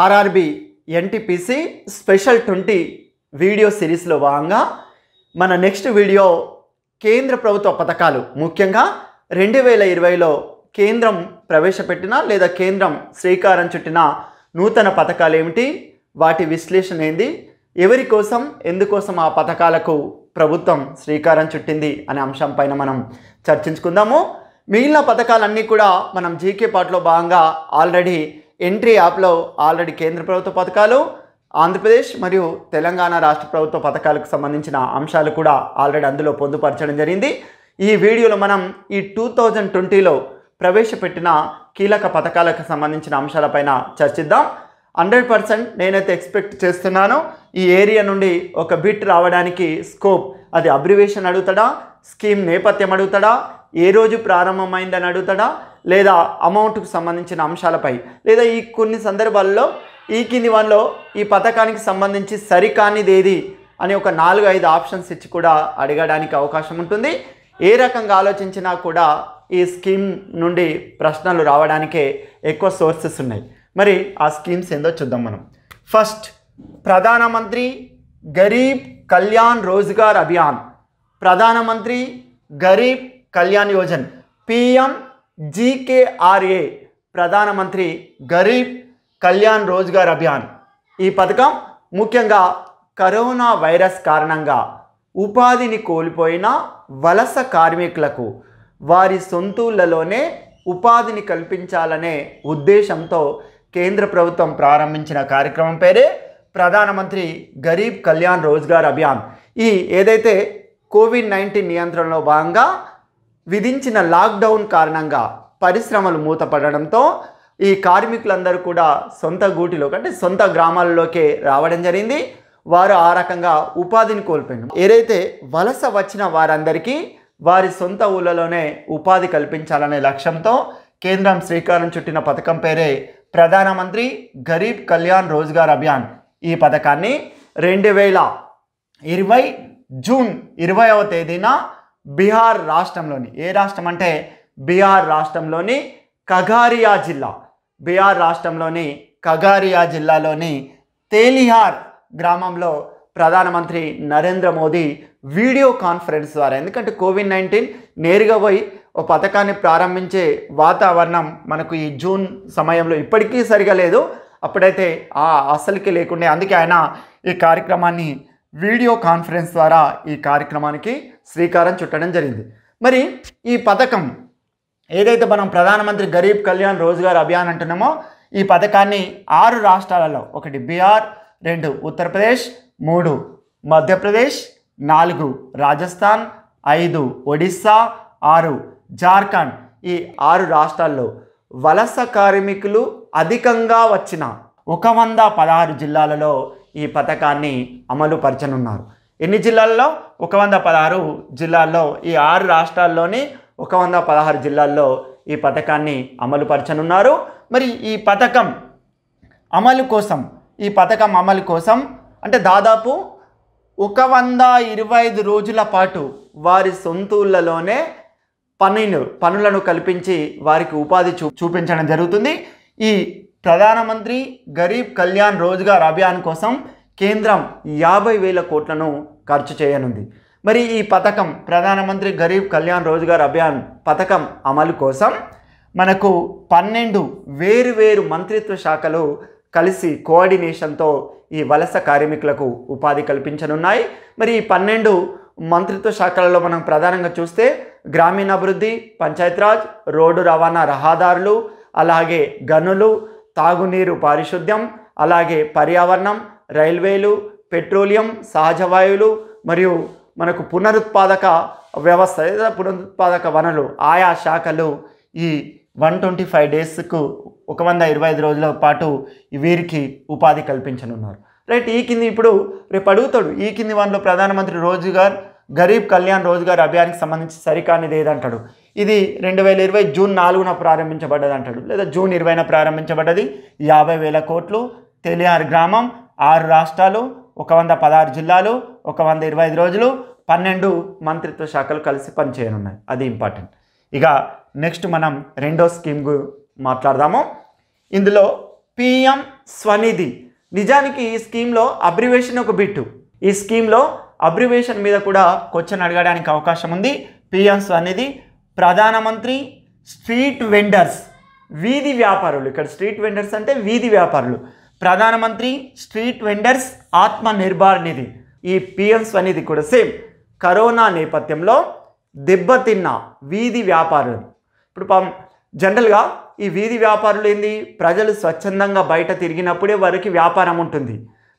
RRB NTPC special twenty video సిరీస్లో భాగంగా మన నెక్స్ట్ వీడియో కేంద్ర ప్రభుత్వ పథకాలు ముఖ్యంగా రెండు వేల ఇరవైలో కేంద్రం ప్రవేశపెట్టిన లేదా కేంద్రం శ్రీకారం చుట్టిన నూతన పథకాలు ఏమిటి వాటి విశ్లేషణ ఏంది ఎవరి కోసం ఎందుకోసం ఆ పథకాలకు ప్రభుత్వం శ్రీకారం చుట్టింది అనే అంశంపైన మనం చర్చించుకుందాము మిగిలిన పథకాలన్నీ కూడా మనం జీకే పాటలో భాగంగా ఆల్రెడీ ఎంట్రీ యాప్లో ఆల్రెడీ కేంద్ర ప్రభుత్వ పథకాలు ఆంధ్రప్రదేశ్ మరియు తెలంగాణ రాష్ట్ర ప్రభుత్వ పథకాలకు సంబంధించిన అంశాలు కూడా ఆల్రెడీ అందులో పొందుపరచడం జరిగింది ఈ వీడియోలో మనం ఈ టూ థౌజండ్ ట్వంటీలో ప్రవేశపెట్టిన కీలక పథకాలకు సంబంధించిన అంశాలపైన చర్చిద్దాం హండ్రెడ్ పర్సెంట్ నేనైతే ఎక్స్పెక్ట్ చేస్తున్నాను ఈ ఏరియా నుండి ఒక బిట్ రావడానికి స్కోప్ అది అబ్రివేషన్ అడుగుతాడా స్కీమ్ నేపథ్యం అడుగుతాడా ఏ రోజు ప్రారంభమైందని అడుగుతాడా లేదా అమౌంట్కు సంబంధించిన అంశాలపై లేదా ఈ కొన్ని సందర్భాల్లో ఈ కింది వన్లో ఈ పథకానికి సంబంధించి సరికానిది ఏది అని ఒక నాలుగు ఐదు ఆప్షన్స్ ఇచ్చి కూడా అడగడానికి అవకాశం ఉంటుంది ఏ రకంగా ఆలోచించినా కూడా ఈ స్కీమ్ నుండి ప్రశ్నలు రావడానికే ఎక్కువ సోర్సెస్ ఉన్నాయి మరి ఆ స్కీమ్స్ ఏందో చూద్దాం మనం ఫస్ట్ ప్రధానమంత్రి గరీబ్ కళ్యాణ్ రోజ్గార్ అభియాన్ ప్రధానమంత్రి గరీబ్ కళ్యాణ్ యోజన్ పిఎం జీకేఆర్ఏ ప్రధానమంత్రి గరీబ్ కళ్యాణ్ రోజ్గార్ అభియాన్ ఈ పథకం ముఖ్యంగా కరోనా వైరస్ కారణంగా ఉపాధిని కోల్పోయిన వలస కార్మికులకు వారి సొంతూళ్ళలోనే ఉపాధిని కల్పించాలనే ఉద్దేశంతో కేంద్ర ప్రభుత్వం ప్రారంభించిన కార్యక్రమం పేరే ప్రధానమంత్రి గరీబ్ కళ్యాణ్ రోజ్గార్ అభియాన్ ఈ ఏదైతే కోవిడ్ నైన్టీన్ నియంత్రణలో భాగంగా విధించిన లాక్డౌన్ కారణంగా పరిశ్రమలు మూతపడడంతో ఈ కార్మికులందరూ కూడా సొంత గూటిలో అంటే సొంత గ్రామాల్లోకే రావడం జరిగింది వారు ఆ రకంగా ఉపాధిని కోల్పోయింది ఏదైతే వలస వచ్చిన వారందరికీ వారి సొంత ఊళ్ళలోనే ఉపాధి కల్పించాలనే లక్ష్యంతో కేంద్రం శ్రీకారం చుట్టిన పథకం పేరే ప్రధానమంత్రి గరీబ్ కళ్యాణ్ రోజ్గార్ అభియాన్ ఈ పథకాన్ని రెండు వేల ఇరవై జూన్ ఇరవైవ తేదీన బీహార్ రాష్ట్రంలోని ఏ రాష్ట్రం అంటే బీహార్ రాష్ట్రంలోని కగారియా జిల్లా బీహార్ రాష్ట్రంలోని కగారియా జిల్లాలోని తేలిహార్ గ్రామంలో ప్రధానమంత్రి నరేంద్ర మోదీ వీడియో కాన్ఫరెన్స్ ద్వారా ఎందుకంటే కోవిడ్ నైన్టీన్ నేరుగా పోయి ఓ పథకాన్ని ప్రారంభించే వాతావరణం మనకు ఈ జూన్ సమయంలో ఇప్పటికీ సరిగా లేదు అప్పుడైతే ఆ అసలుకి లేకుండే అందుకే ఆయన ఈ కార్యక్రమాన్ని వీడియో కాన్ఫరెన్స్ ద్వారా ఈ కార్యక్రమానికి శ్రీకారం చుట్టడం జరిగింది మరి ఈ పథకం ఏదైతే మనం ప్రధానమంత్రి గరీబ్ కళ్యాణ్ రోజ్గార్ అభియాన్ అంటున్నామో ఈ పథకాన్ని ఆరు రాష్ట్రాలలో ఒకటి బీహార్ రెండు ఉత్తరప్రదేశ్ మూడు మధ్యప్రదేశ్ నాలుగు రాజస్థాన్ ఐదు ఒడిస్సా ఆరు జార్ఖండ్ ఈ ఆరు రాష్ట్రాల్లో వలస కార్మికులు అధికంగా వచ్చిన ఒక వంద పదహారు జిల్లాలలో ఈ పథకాన్ని అమలు పరచనున్నారు ఎన్ని జిల్లాల్లో ఒక వంద పదహారు జిల్లాల్లో ఈ ఆరు రాష్ట్రాల్లోని ఒక వంద పదహారు జిల్లాల్లో ఈ పథకాన్ని అమలు పరచనున్నారు మరి ఈ పథకం అమలు కోసం ఈ పథకం అమలు కోసం అంటే దాదాపు ఒక వంద ఇరవై ఐదు రోజుల పాటు వారి సొంత ఊళ్ళలోనే పనిను పనులను కల్పించి వారికి ఉపాధి చూ చూపించడం జరుగుతుంది ఈ ప్రధానమంత్రి గరీబ్ కళ్యాణ్ రోజ్గార్ అభియాన్ కోసం కేంద్రం యాభై వేల కోట్లను ఖర్చు చేయనుంది మరి ఈ పథకం ప్రధానమంత్రి గరీబ్ కళ్యాణ్ రోజ్గార్ అభియాన్ పథకం అమలు కోసం మనకు పన్నెండు వేరు వేరు మంత్రిత్వ శాఖలు కలిసి కోఆర్డినేషన్తో ఈ వలస కార్మికులకు ఉపాధి కల్పించనున్నాయి మరి ఈ పన్నెండు మంత్రిత్వ శాఖలలో మనం ప్రధానంగా చూస్తే గ్రామీణాభివృద్ధి పంచాయతీరాజ్ రోడ్డు రవాణా రహదారులు అలాగే గనులు తాగునీరు పారిశుద్ధ్యం అలాగే పర్యావరణం రైల్వేలు పెట్రోలియం సహజ వాయువులు మరియు మనకు పునరుత్పాదక వ్యవస్థ లేదా పునరుత్పాదక వనరులు ఆయా శాఖలు ఈ వన్ ట్వంటీ ఫైవ్ డేస్కు ఒక వంద ఇరవై ఐదు రోజుల పాటు వీరికి ఉపాధి కల్పించనున్నారు రైట్ ఈ కింది ఇప్పుడు రేపు అడుగుతాడు ఈ కింది వన్లో ప్రధానమంత్రి రోజ్గార్ గరీబ్ కళ్యాణ్ రోజ్గార్ అభియాన్కి సంబంధించి సరికానిది ఏదంటాడు ఇది రెండు వేల ఇరవై జూన్ నాలుగున ప్రారంభించబడ్డది అంటాడు లేదా జూన్ ఇరవైన ప్రారంభించబడ్డది యాభై వేల కోట్లు తెలియారు గ్రామం ఆరు రాష్ట్రాలు ఒక వంద పదహారు జిల్లాలు ఒక వంద ఇరవై ఐదు రోజులు పన్నెండు మంత్రిత్వ శాఖలు కలిసి పనిచేయనున్నాయి అది ఇంపార్టెంట్ ఇక నెక్స్ట్ మనం రెండో స్కీమ్ మాట్లాడదాము ఇందులో పిఎం స్వనిధి నిజానికి ఈ స్కీమ్లో అబ్రివేషన్ ఒక బిట్టు ఈ స్కీమ్లో అబ్రివేషన్ మీద కూడా క్వశ్చన్ అడగడానికి అవకాశం ఉంది పిఎం స్వనిధి ప్రధానమంత్రి స్ట్రీట్ వెండర్స్ వీధి వ్యాపారులు ఇక్కడ స్ట్రీట్ వెండర్స్ అంటే వీధి వ్యాపారులు ప్రధానమంత్రి స్ట్రీట్ వెండర్స్ ఆత్మ ఆత్మనిర్భర్ నిధి ఈ పిఎం స్వనిధి కూడా సేమ్ కరోనా నేపథ్యంలో దెబ్బతిన్న వీధి వ్యాపారులు ఇప్పుడు జనరల్గా ఈ వీధి వ్యాపారులు ఏంది ప్రజలు స్వచ్ఛందంగా బయట తిరిగినప్పుడే వారికి వ్యాపారం ఉంటుంది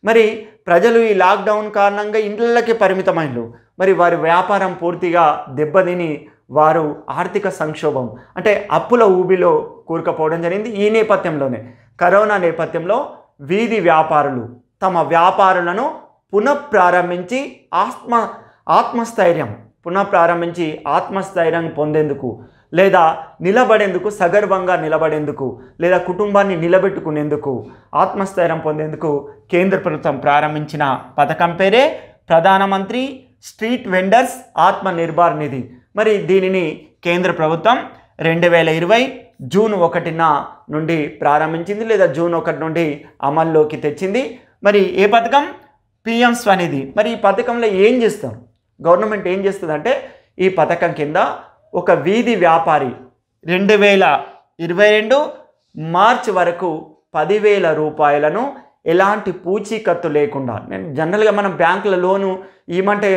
మరి ప్రజలు ఈ లాక్డౌన్ కారణంగా ఇండ్లకే పరిమితమైనలు మరి వారి వ్యాపారం పూర్తిగా దెబ్బతిని వారు ఆర్థిక సంక్షోభం అంటే అప్పుల ఊబిలో కూరుకుపోవడం జరిగింది ఈ నేపథ్యంలోనే కరోనా నేపథ్యంలో వీధి వ్యాపారులు తమ వ్యాపారులను పునఃప్రారంభించి ఆత్మ ఆత్మస్థైర్యం పునఃప్రారంభించి ఆత్మస్థైర్యం పొందేందుకు లేదా నిలబడేందుకు సగర్వంగా నిలబడేందుకు లేదా కుటుంబాన్ని నిలబెట్టుకునేందుకు ఆత్మస్థైర్యం పొందేందుకు కేంద్ర ప్రభుత్వం ప్రారంభించిన పథకం పేరే ప్రధానమంత్రి స్ట్రీట్ వెండర్స్ ఆత్మనిర్భర్ నిధి మరి దీనిని కేంద్ర ప్రభుత్వం రెండు వేల ఇరవై జూన్ ఒకటిన నుండి ప్రారంభించింది లేదా జూన్ ఒకటి నుండి అమల్లోకి తెచ్చింది మరి ఏ పథకం పిఎం స్వనిధి మరి ఈ పథకంలో ఏం చేస్తాం గవర్నమెంట్ ఏం చేస్తుందంటే ఈ పథకం కింద ఒక వీధి వ్యాపారి రెండు వేల ఇరవై రెండు మార్చ్ వరకు పదివేల రూపాయలను ఎలాంటి పూచీకత్తు లేకుండా నేను జనరల్గా మనం బ్యాంకుల లోను ఇవ్వమంటే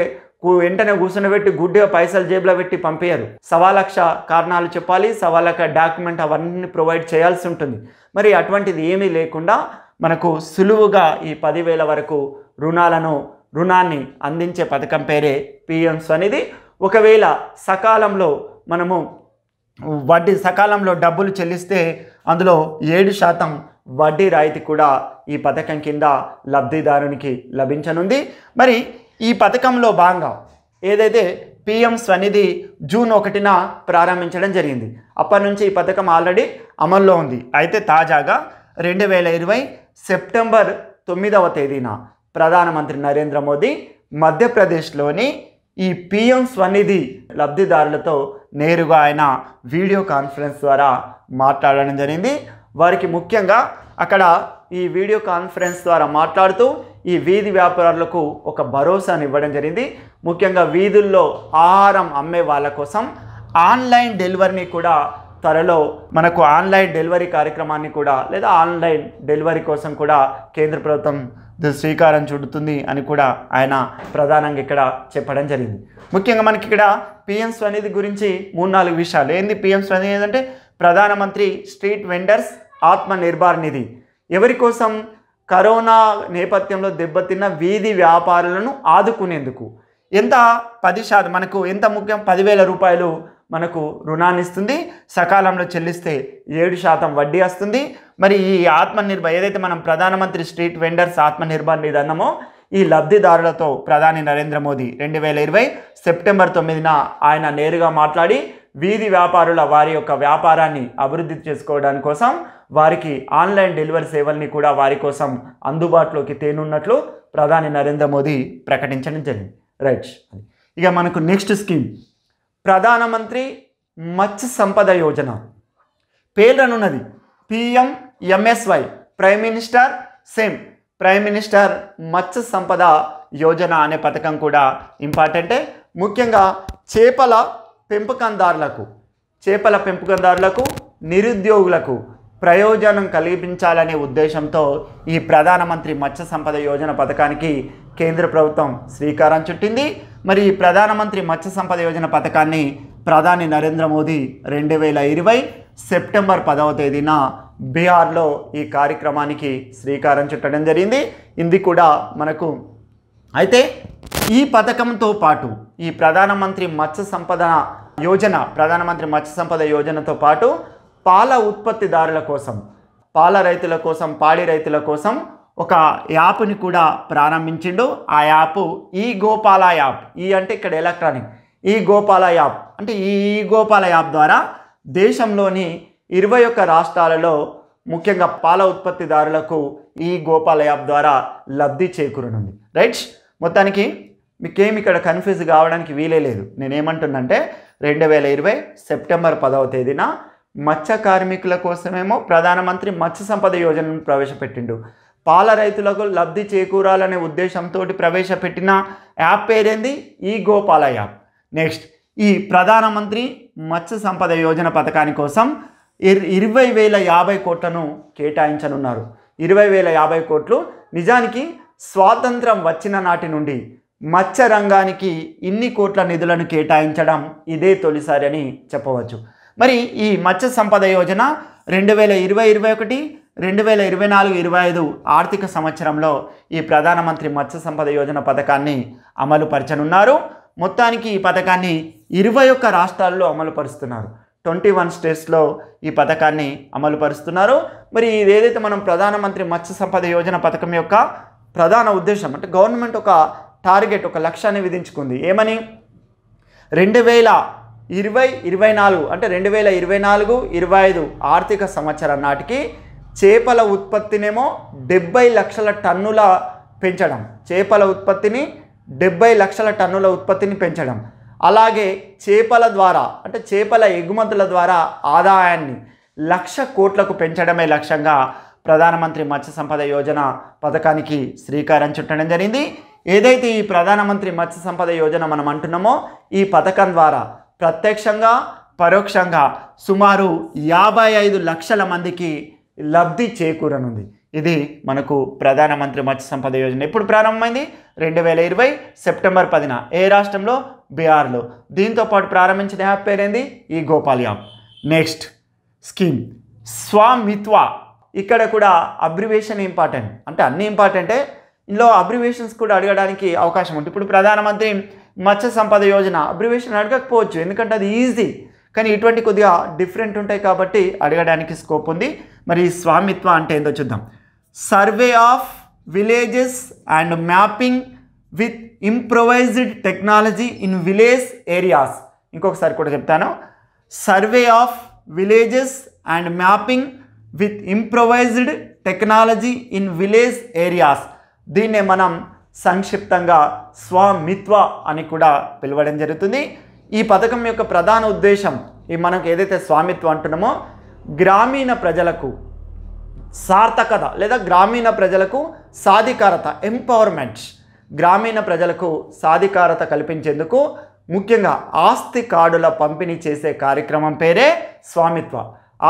వెంటనే కూర్చుని పెట్టి గుడ్డిగా పైసలు జేబులో పెట్టి పంపించరు సవా లక్ష కారణాలు చెప్పాలి సవా లక్ష డాక్యుమెంట్ అవన్నీ ప్రొవైడ్ చేయాల్సి ఉంటుంది మరి అటువంటిది ఏమీ లేకుండా మనకు సులువుగా ఈ పదివేల వరకు రుణాలను రుణాన్ని అందించే పథకం పేరే పిఎం స్వనిధి ఒకవేళ సకాలంలో మనము వడ్డీ సకాలంలో డబ్బులు చెల్లిస్తే అందులో ఏడు శాతం వడ్డీ రాయితీ కూడా ఈ పథకం కింద లబ్ధిదారునికి లభించనుంది మరి ఈ పథకంలో భాగంగా ఏదైతే పిఎం స్వనిధి జూన్ ఒకటిన ప్రారంభించడం జరిగింది అప్పటి నుంచి ఈ పథకం ఆల్రెడీ అమల్లో ఉంది అయితే తాజాగా రెండు వేల ఇరవై సెప్టెంబర్ తొమ్మిదవ తేదీన ప్రధానమంత్రి నరేంద్ర మోదీ మధ్యప్రదేశ్లోని ఈ పిఎం స్వనిధి లబ్ధిదారులతో నేరుగా ఆయన వీడియో కాన్ఫరెన్స్ ద్వారా మాట్లాడడం జరిగింది వారికి ముఖ్యంగా అక్కడ ఈ వీడియో కాన్ఫరెన్స్ ద్వారా మాట్లాడుతూ ఈ వీధి వ్యాపారులకు ఒక భరోసాను ఇవ్వడం జరిగింది ముఖ్యంగా వీధుల్లో ఆహారం అమ్మే వాళ్ళ కోసం ఆన్లైన్ డెలివరీని కూడా త్వరలో మనకు ఆన్లైన్ డెలివరీ కార్యక్రమాన్ని కూడా లేదా ఆన్లైన్ డెలివరీ కోసం కూడా కేంద్ర ప్రభుత్వం శ్రీకారం చుడుతుంది అని కూడా ఆయన ప్రధానంగా ఇక్కడ చెప్పడం జరిగింది ముఖ్యంగా మనకి ఇక్కడ పిఎం స్వనిధి గురించి మూడు నాలుగు విషయాలు ఏంది పిఎం స్వనిధి ఏంటంటే ప్రధానమంత్రి స్ట్రీట్ వెండర్స్ ఆత్మ నిర్భార్ నిధి ఎవరి కోసం కరోనా నేపథ్యంలో దెబ్బతిన్న వీధి వ్యాపారులను ఆదుకునేందుకు ఎంత పది శాతం మనకు ఎంత ముఖ్యం పదివేల రూపాయలు మనకు రుణాన్ని ఇస్తుంది సకాలంలో చెల్లిస్తే ఏడు శాతం వడ్డీ వస్తుంది మరి ఈ ఆత్మనిర్భర్ ఏదైతే మనం ప్రధానమంత్రి స్ట్రీట్ వెండర్స్ ఆత్మనిర్భర్ నిధి అన్నామో ఈ లబ్ధిదారులతో ప్రధాని నరేంద్ర మోదీ రెండు వేల ఇరవై సెప్టెంబర్ తొమ్మిదిన ఆయన నేరుగా మాట్లాడి వీధి వ్యాపారుల వారి యొక్క వ్యాపారాన్ని అభివృద్ధి చేసుకోవడానికి కోసం వారికి ఆన్లైన్ డెలివరీ సేవల్ని కూడా వారి కోసం అందుబాటులోకి తేనున్నట్లు ప్రధాని నరేంద్ర మోదీ ప్రకటించడం జరిగింది రైట్ ఇక మనకు నెక్స్ట్ స్కీమ్ ప్రధానమంత్రి మత్స్య సంపద యోజన అనున్నది PM MSY prime minister same prime minister Matsya Sampada Yojana అనే పథకం కూడా ఇంపార్టెంటే ముఖ్యంగా చేపల పెంపకందారులకు చేపల పెంపకందారులకు నిరుద్యోగులకు ప్రయోజనం కలిగించాలనే ఉద్దేశంతో ఈ ప్రధానమంత్రి మత్స్య సంపద యోజన పథకానికి కేంద్ర ప్రభుత్వం శ్రీకారం చుట్టింది మరి ఈ ప్రధానమంత్రి మత్స్య సంపద యోజన పథకాన్ని ప్రధాని నరేంద్ర మోదీ రెండు వేల ఇరవై సెప్టెంబర్ పదవ తేదీన బీహార్లో ఈ కార్యక్రమానికి శ్రీకారం చుట్టడం జరిగింది ఇది కూడా మనకు అయితే ఈ పథకంతో పాటు ఈ ప్రధానమంత్రి మత్స్య సంపద యోజన ప్రధానమంత్రి మత్స్య సంపద యోజనతో పాటు పాల ఉత్పత్తిదారుల కోసం పాల రైతుల కోసం పాడి రైతుల కోసం ఒక యాప్ని కూడా ప్రారంభించిండు ఆ యాప్ ఈ గోపాల యాప్ ఈ అంటే ఇక్కడ ఎలక్ట్రానిక్ ఈ గోపాల యాప్ అంటే ఈ గోపాల యాప్ ద్వారా దేశంలోని ఇరవై ఒక్క రాష్ట్రాలలో ముఖ్యంగా పాల ఉత్పత్తిదారులకు ఈ గోపాల యాప్ ద్వారా లబ్ధి చేకూరనుంది రైట్స్ మొత్తానికి మీకేమి ఇక్కడ కన్ఫ్యూజ్ కావడానికి వీలే లేదు నేనేమంటున్నంటే రెండు వేల ఇరవై సెప్టెంబర్ పదవ తేదీన మత్స్య కార్మికుల కోసమేమో ప్రధానమంత్రి మత్స్య సంపద యోజనను ప్రవేశపెట్టిండు పాల రైతులకు లబ్ధి చేకూరాలనే ఉద్దేశంతో ప్రవేశపెట్టిన యాప్ పేరేంది ఈ గోపాల యాప్ నెక్స్ట్ ఈ ప్రధానమంత్రి మత్స్య సంపద యోజన పథకాని కోసం ఇరవై వేల యాభై కోట్లను కేటాయించనున్నారు ఇరవై వేల యాభై కోట్లు నిజానికి స్వాతంత్రం వచ్చిన నాటి నుండి మత్స్య రంగానికి ఇన్ని కోట్ల నిధులను కేటాయించడం ఇదే తొలిసారి అని చెప్పవచ్చు మరి ఈ మత్స్య సంపద యోజన రెండు వేల ఇరవై ఇరవై ఒకటి రెండు వేల ఇరవై నాలుగు ఇరవై ఐదు ఆర్థిక సంవత్సరంలో ఈ ప్రధానమంత్రి మత్స్య సంపద యోజన పథకాన్ని అమలు పరచనున్నారు మొత్తానికి ఈ పథకాన్ని ఇరవై ఒక్క రాష్ట్రాల్లో అమలు పరుస్తున్నారు ట్వంటీ వన్ స్టేట్స్లో ఈ పథకాన్ని అమలు పరుస్తున్నారు మరి ఇది ఏదైతే మనం ప్రధానమంత్రి మత్స్య సంపద యోజన పథకం యొక్క ప్రధాన ఉద్దేశం అంటే గవర్నమెంట్ ఒక టార్గెట్ ఒక లక్ష్యాన్ని విధించుకుంది ఏమని రెండు వేల ఇరవై ఇరవై నాలుగు అంటే రెండు వేల ఇరవై నాలుగు ఇరవై ఐదు ఆర్థిక సంవత్సరం నాటికి చేపల ఉత్పత్తినేమో డెబ్బై లక్షల టన్నుల పెంచడం చేపల ఉత్పత్తిని డెబ్బై లక్షల టన్నుల ఉత్పత్తిని పెంచడం అలాగే చేపల ద్వారా అంటే చేపల ఎగుమతుల ద్వారా ఆదాయాన్ని లక్ష కోట్లకు పెంచడమే లక్ష్యంగా ప్రధానమంత్రి మత్స్య సంపద యోజన పథకానికి శ్రీకారం చుట్టడం జరిగింది ఏదైతే ఈ ప్రధానమంత్రి మత్స్య సంపద యోజన మనం అంటున్నామో ఈ పథకం ద్వారా ప్రత్యక్షంగా పరోక్షంగా సుమారు యాభై ఐదు లక్షల మందికి లబ్ధి చేకూరనుంది ఇది మనకు ప్రధానమంత్రి మత్స్య సంపద యోజన ఎప్పుడు ప్రారంభమైంది రెండు వేల ఇరవై సెప్టెంబర్ పదిన ఏ రాష్ట్రంలో బీహార్లో దీంతోపాటు ప్రారంభించిన యాప్ పేరేంది ఈ Gopal app next scheme Swamitva ఇక్కడ కూడా అబ్రివేషన్ ఇంపార్టెంట్ అంటే అన్ని ఇంపార్టెంటే ఇందులో అబ్రివేషన్స్ కూడా అడగడానికి అవకాశం ఉంటుంది ఇప్పుడు ప్రధానమంత్రి మత్స్య సంపద యోజన అబ్రివేషన్ అడగకపోవచ్చు ఎందుకంటే అది ఈజీ కానీ ఇటువంటి కొద్దిగా డిఫరెంట్ ఉంటాయి కాబట్టి అడగడానికి స్కోప్ ఉంది మరి స్వామిత్వ అంటే ఏందో చూద్దాం survey of villages and mapping with improvised technology in village areas ఇంకొకసారి కూడా చెప్తాను survey of villages and mapping with improvised technology in village areas దీన్నే మనం సంక్షిప్తంగా స్వామిత్వ అని కూడా పిలవడం జరుగుతుంది ఈ పథకం యొక్క ప్రధాన ఉద్దేశం ఈ మనం ఏదైతే స్వామిత్వం అంటున్నామో గ్రామీణ ప్రజలకు సార్థకత లేదా గ్రామీణ ప్రజలకు సాధికారత ఎంపవర్మెంట్ గ్రామీణ ప్రజలకు సాధికారత కల్పించేందుకు ముఖ్యంగా ఆస్తి కార్డుల పంపిణీ చేసే కార్యక్రమం పేరే స్వామిత్వ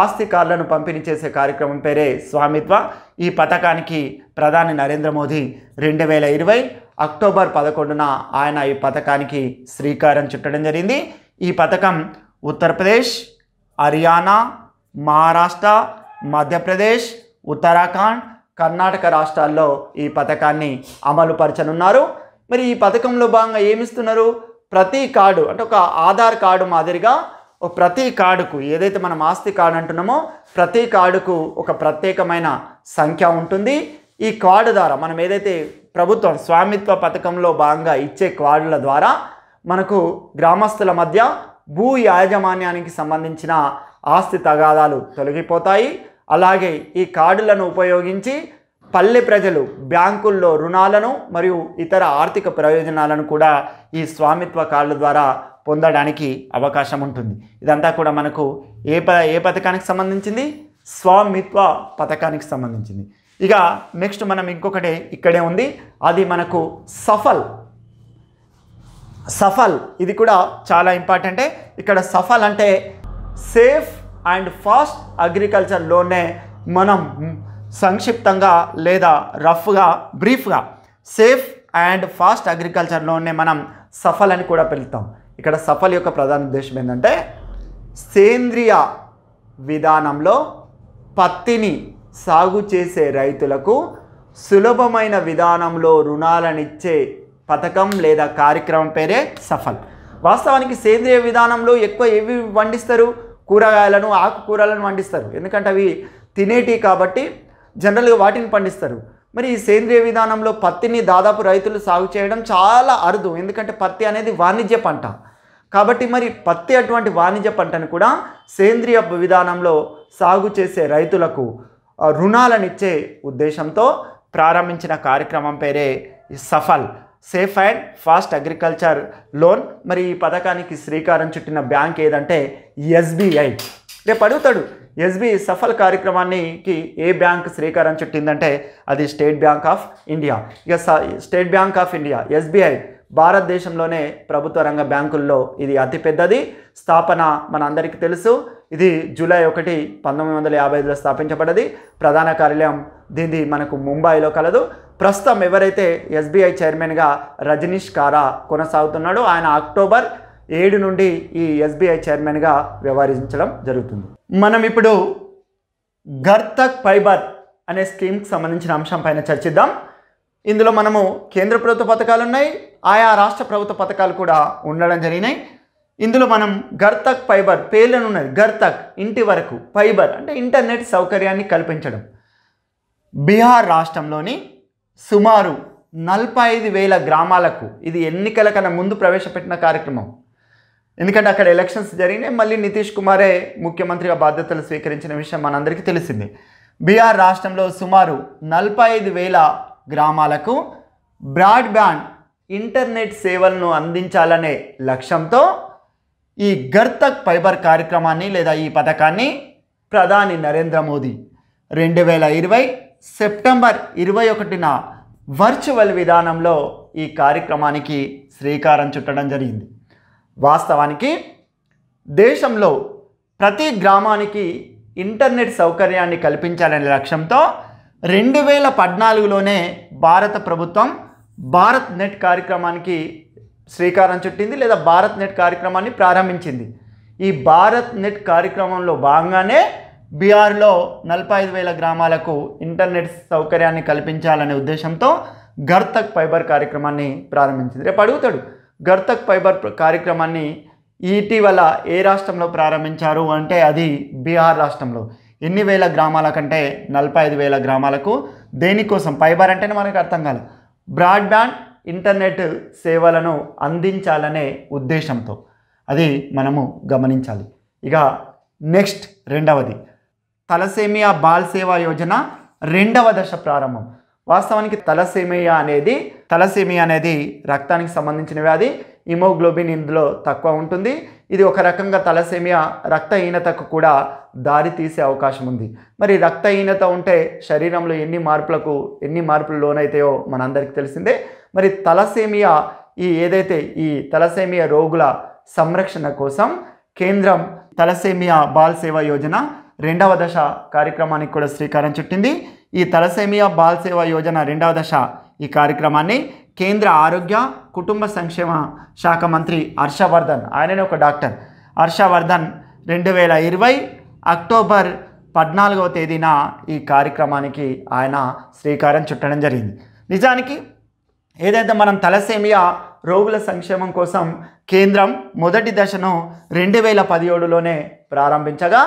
ఆస్తి కార్డులను పంపిణీ చేసే కార్యక్రమం పేరే స్వామిత్వ ఈ పథకానికి ప్రధాని నరేంద్ర మోదీ రెండు వేల ఇరవై అక్టోబర్ పదకొండున ఆయన ఈ పథకానికి శ్రీకారం చుట్టడం జరిగింది ఈ పథకం ఉత్తరప్రదేశ్ హర్యానా మహారాష్ట్ర మధ్యప్రదేశ్ ఉత్తరాఖండ్ కర్ణాటక రాష్ట్రాల్లో ఈ పథకాన్ని అమలు పరచనున్నారు మరి ఈ పథకంలో భాగంగా ఏమిస్తున్నారు ప్రతి కార్డు అంటే ఒక ఆధార్ కార్డు మాదిరిగా ఓ ప్రతి కార్డుకు ఏదైతే మనం ఆస్తి కార్డు అంటున్నామో ప్రతి కార్డుకు ఒక ప్రత్యేకమైన సంఖ్య ఉంటుంది ఈ కార్డు ద్వారా మనం ఏదైతే ప్రభుత్వం స్వామిత్వ పథకంలో భాగంగా ఇచ్చే కార్డుల ద్వారా మనకు గ్రామస్తుల మధ్య భూ యాజమాన్యానికి సంబంధించిన ఆస్తి తగాదాలు తొలగిపోతాయి అలాగే ఈ కార్డులను ఉపయోగించి పల్లె ప్రజలు బ్యాంకుల్లో రుణాలను మరియు ఇతర ఆర్థిక ప్రయోజనాలను కూడా ఈ స్వామిత్వ కార్డుల ద్వారా పొందడానికి అవకాశం ఉంటుంది ఇదంతా కూడా మనకు ఏ ప ఏ పథకానికి సంబంధించింది స్వామిత్వ పథకానికి సంబంధించింది ఇక నెక్స్ట్ మనం ఇంకొకటి ఇక్కడే ఉంది అది మనకు సఫల్ సఫల్ ఇది కూడా చాలా ఇంపార్టెంటే ఇక్కడ సఫల్ అంటే సేఫ్ అండ్ ఫాస్ట్ అగ్రికల్చర్లోనే మనం సంక్షిప్తంగా లేదా రఫ్గా బ్రీఫ్గా సేఫ్ అండ్ ఫాస్ట్ అగ్రికల్చర్లోనే మనం సఫల్ అని కూడా పిలుస్తాం ఇక్కడ సఫల్ యొక్క ప్రధాన ఉద్దేశం ఏంటంటే సేంద్రియ విధానంలో పత్తిని సాగు చేసే రైతులకు సులభమైన విధానంలో రుణాలనిచ్చే పథకం లేదా కార్యక్రమం పేరే సఫల్ వాస్తవానికి సేంద్రియ విధానంలో ఎక్కువ ఏవి వండిస్తారు కూరగాయలను ఆకుకూరలను వండిస్తారు ఎందుకంటే అవి తినేటివి కాబట్టి జనరల్గా వాటిని పండిస్తారు మరి ఈ సేంద్రియ విధానంలో పత్తిని దాదాపు రైతులు సాగు చేయడం చాలా అరుదు ఎందుకంటే పత్తి అనేది వాణిజ్య పంట కాబట్టి మరి పత్తి అటువంటి వాణిజ్య పంటను కూడా సేంద్రియ విధానంలో సాగు చేసే రైతులకు రుణాలనిచ్చే ఉద్దేశంతో ప్రారంభించిన కార్యక్రమం పేరే Safal safe and fast agriculture loan మరి ఈ పథకానికి శ్రీకారం చుట్టిన బ్యాంక్ ఏదంటే ఎస్బీఐ రేపు అడుగుతాడు ఎస్బీ సఫల్ కార్యక్రమానికి ఏ బ్యాంక్ శ్రీకారం చుట్టిందంటే అది స్టేట్ బ్యాంక్ ఆఫ్ ఇండియా ఇక State Bank of India SBI భారతదేశంలోనే ప్రభుత్వ రంగ బ్యాంకుల్లో ఇది అతిపెద్దది స్థాపన మన అందరికీ తెలుసు ఇది జూలై ఒకటి పంతొమ్మిది వందల యాభై ఐదులో ప్రధాన కార్యాలయం దీనిది మనకు ముంబైలో కలదు ప్రస్తుతం ఎవరైతే ఎస్బీఐ చైర్మన్గా రజనీష్ కారా కొనసాగుతున్నాడో ఆయన అక్టోబర్ ఏడు నుండి ఈ ఎస్బీఐ చైర్మన్గా వ్యవహరించడం జరుగుతుంది మనం ఇప్పుడు గర్తక్ ఫైబర్ అనే స్కీమ్కి సంబంధించిన అంశం పైన చర్చిద్దాం ఇందులో మనము కేంద్ర ప్రభుత్వ పథకాలు ఉన్నాయి ఆయా రాష్ట్ర ప్రభుత్వ పథకాలు కూడా ఉండడం జరిగినాయి ఇందులో మనం గర్తక్ ఫైబర్ పేర్లను ఉన్నది గర్తక్ ఇంటి వరకు ఫైబర్ అంటే ఇంటర్నెట్ సౌకర్యాన్ని కల్పించడం బీహార్ రాష్ట్రంలోని సుమారు నలభై ఐదు వేల గ్రామాలకు ఇది ఎన్నికల కన్నా ముందు ప్రవేశపెట్టిన కార్యక్రమం ఎందుకంటే అక్కడ ఎలక్షన్స్ జరిగినాయి మళ్ళీ నితీష్ కుమారే ముఖ్యమంత్రిగా బాధ్యతలు స్వీకరించిన విషయం మనందరికీ తెలిసింది బీహార్ రాష్ట్రంలో సుమారు నలభై ఐదు వేల గ్రామాలకు బ్రాడ్బ్యాండ్ ఇంటర్నెట్ సేవలను అందించాలనే లక్ష్యంతో ఈ గర్తక్ ఫైబర్ కార్యక్రమాన్ని లేదా ఈ పథకాన్ని ప్రధాని నరేంద్ర మోదీ రెండు వేల ఇరవై సెప్టెంబర్ ఇరవై ఒకటిన వర్చువల్ విధానంలో ఈ కార్యక్రమానికి శ్రీకారం చుట్టడం జరిగింది వాస్తవానికి దేశంలో ప్రతి గ్రామానికి ఇంటర్నెట్ సౌకర్యాన్ని కల్పించాలనే లక్ష్యంతో రెండు వేల పద్నాలుగులోనే భారత ప్రభుత్వం భారత్ నెట్ కార్యక్రమానికి శ్రీకారం చుట్టింది లేదా భారత్ నెట్ కార్యక్రమాన్ని ప్రారంభించింది ఈ భారత్ నెట్ కార్యక్రమంలో భాగంగానే బీహార్లో నలభై ఐదు వేల గ్రామాలకు ఇంటర్నెట్ సౌకర్యాన్ని కల్పించాలనే ఉద్దేశంతో గర్తక్ ఫైబర్ కార్యక్రమాన్ని ప్రారంభించింది రేపు అడుగుతాడు గర్తక్ ఫైబర్ కార్యక్రమాన్ని ఇటీవల ఏ రాష్ట్రంలో ప్రారంభించారు అంటే అది బీహార్ రాష్ట్రంలో ఎన్ని వేల గ్రామాల కంటే నలభై ఐదు వేల గ్రామాలకు దేనికోసం ఫైబర్ అంటేనే మనకు అర్థం కాదు బ్రాడ్బ్యాండ్ ఇంటర్నెట్ సేవలను అందించాలనే ఉద్దేశంతో అది మనము గమనించాలి ఇక నెక్స్ట్ రెండవది తలసేమియా బాల్ సేవా యోజన రెండవ దశ ప్రారంభం వాస్తవానికి తలసేమియా అనేది తలసేమియా అనేది రక్తానికి సంబంధించిన వ్యాధి హిమోగ్లోబిన్ ఇందులో తక్కువ ఉంటుంది ఇది ఒక రకంగా తలసేమియా రక్తహీనతకు కూడా దారి తీసే అవకాశం ఉంది మరి రక్తహీనత ఉంటే శరీరంలో ఎన్ని మార్పులకు ఎన్ని మార్పులు లోనైతాయో మనందరికీ తెలిసిందే మరి తలసేమియా ఈ ఏదైతే ఈ తలసేమియా రోగుల సంరక్షణ కోసం కేంద్రం తలసేమియా బాల్ సేవా యోజన రెండవ దశ కార్యక్రమానికి కూడా శ్రీకారం చుట్టింది ఈ తలసేమియా బాల్ సేవ యోజన రెండవ దశ ఈ కార్యక్రమాన్ని కేంద్ర ఆరోగ్య కుటుంబ సంక్షేమ శాఖ మంత్రి హర్షవర్ధన్ ఆయననే ఒక డాక్టర్ హర్షవర్ధన్ రెండు వేల ఇరవై అక్టోబర్ పద్నాలుగవ తేదీన ఈ కార్యక్రమానికి ఆయన శ్రీకారం చుట్టడం జరిగింది నిజానికి ఏదైతే మనం తలసేమియా రోగుల సంక్షేమం కోసం కేంద్రం మొదటి దశను రెండు వేల పదిహేడులోనే ప్రారంభించగా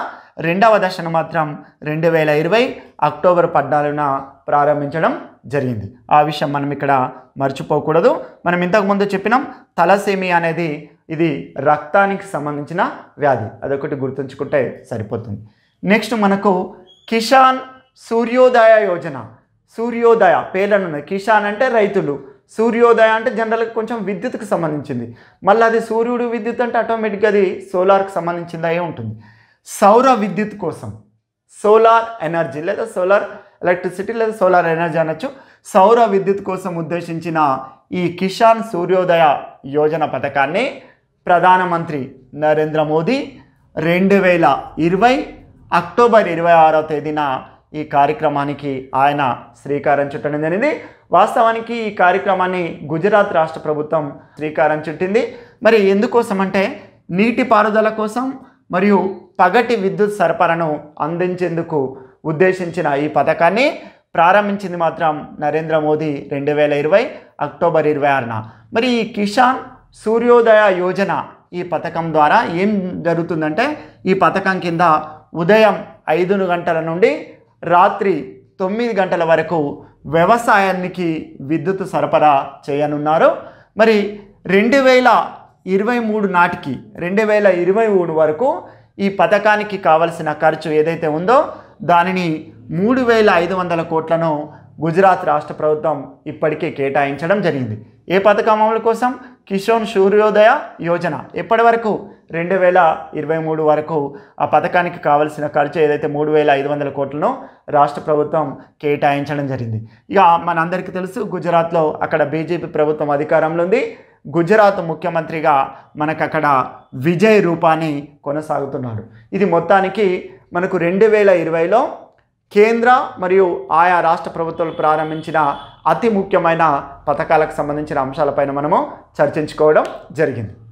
రెండవ దశను మాత్రం రెండు వేల ఇరవై అక్టోబర్ పద్నాలుగున ప్రారంభించడం జరిగింది ఆ విషయం మనం ఇక్కడ మర్చిపోకూడదు మనం ఇంతకుముందు చెప్పినాం తలసేమి అనేది ఇది రక్తానికి సంబంధించిన వ్యాధి అదొకటి గుర్తుంచుకుంటే సరిపోతుంది నెక్స్ట్ మనకు కిషాన్ సూర్యోదయ యోజన సూర్యోదయ పేర్లను కిషాన్ అంటే రైతులు సూర్యోదయ అంటే జనరల్గా కొంచెం విద్యుత్కు సంబంధించింది మళ్ళీ అది సూర్యుడు విద్యుత్ అంటే ఆటోమేటిక్గా అది సోలార్కి సంబంధించిందే ఉంటుంది సౌర విద్యుత్ కోసం సోలార్ ఎనర్జీ లేదా సోలార్ ఎలక్ట్రిసిటీ లేదా సోలార్ ఎనర్జీ అనొచ్చు సౌర విద్యుత్ కోసం ఉద్దేశించిన ఈ కిసాన్ సూర్యోదయ యోజన పథకాన్ని ప్రధానమంత్రి నరేంద్ర మోదీ రెండు వేల ఇరవై అక్టోబర్ ఇరవై ఆరో తేదీన ఈ కార్యక్రమానికి ఆయన శ్రీకారం చుట్టడం జరిగింది వాస్తవానికి ఈ కార్యక్రమాన్ని గుజరాత్ రాష్ట్ర ప్రభుత్వం శ్రీకారం చుట్టింది మరి ఎందుకోసం అంటే నీటిపారుదల కోసం మరియు పగటి విద్యుత్ సరఫరాను అందించేందుకు ఉద్దేశించిన ఈ పథకాన్ని ప్రారంభించింది మాత్రం నరేంద్ర మోదీ రెండు వేల ఇరవై అక్టోబర్ ఇరవై ఆరున మరి ఈ కిసాన్ సూర్యోదయ యోజన ఈ పథకం ద్వారా ఏం జరుగుతుందంటే ఈ పథకం కింద ఉదయం ఐదు గంటల నుండి రాత్రి తొమ్మిది గంటల వరకు వ్యవసాయానికి విద్యుత్ సరఫరా చేయనున్నారు మరి రెండు వేల ఇరవై మూడు నాటికి రెండు వేల ఇరవై మూడు వరకు ఈ పథకానికి కావలసిన ఖర్చు ఏదైతే ఉందో దానిని మూడు వేల ఐదు వందల కోట్లను గుజరాత్ రాష్ట్ర ప్రభుత్వం ఇప్పటికే కేటాయించడం జరిగింది ఏ పథకం అమలు కోసం కిషోన్ సూర్యోదయ యోజన ఎప్పటి వరకు రెండు వేల ఇరవై మూడు వరకు ఆ పథకానికి కావలసిన ఖర్చు ఏదైతే మూడు వేల ఐదు వందల కోట్లను రాష్ట్ర ప్రభుత్వం కేటాయించడం జరిగింది ఇక మనందరికీ తెలుసు గుజరాత్లో అక్కడ బీజేపీ ప్రభుత్వం అధికారంలో ఉంది గుజరాత్ ముఖ్యమంత్రిగా మనకు అక్కడ విజయ్ రూపాని కొనసాగుతున్నాడు ఇది మొత్తానికి మనకు రెండు వేల ఇరవైలో కేంద్ర మరియు ఆయా రాష్ట్ర ప్రభుత్వాలు ప్రారంభించిన అతి ముఖ్యమైన పథకాలకు సంబంధించిన అంశాలపైన మనము చర్చించుకోవడం జరిగింది